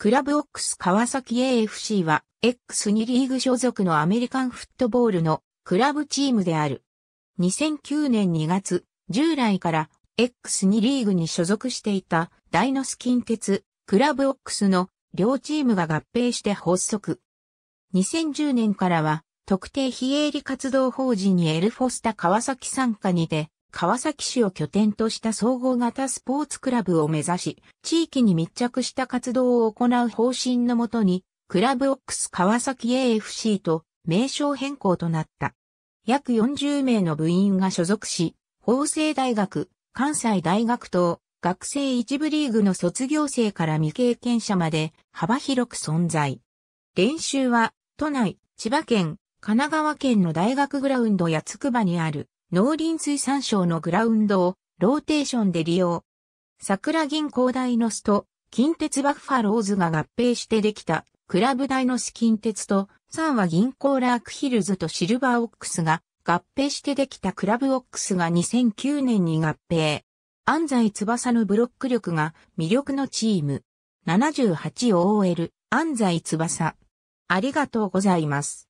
クラブオックス川崎 AFC は X2 リーグ所属のアメリカンフットボールのクラブチームである。2009年2月、従来から X2 リーグに所属していたダイノス近鉄クラブオックスの両チームが合併して発足。2010年からは特定非営利活動法人にエルフォスタ川崎参加にて川崎市を拠点とした総合型スポーツクラブを目指し、地域に密着した活動を行う方針のもとに、クラブオックス川崎 AFC と名称変更となった。約40名の部員が所属し、法政大学、関西大学等、学生一部リーグの卒業生から未経験者まで幅広く存在。練習は、都内、千葉県、神奈川県の大学グラウンドや筑波にある農林水産省のグラウンドをローテーションで利用。桜銀行大のスと近鉄バッファローズが合併してできたクラブ大のス近鉄と3は銀行ラークヒルズとシルバーオックスが合併してできたクラブオックスが2009年に合併。安西翼のブロック力が魅力のチーム。78OL 安西翼。ありがとうございます。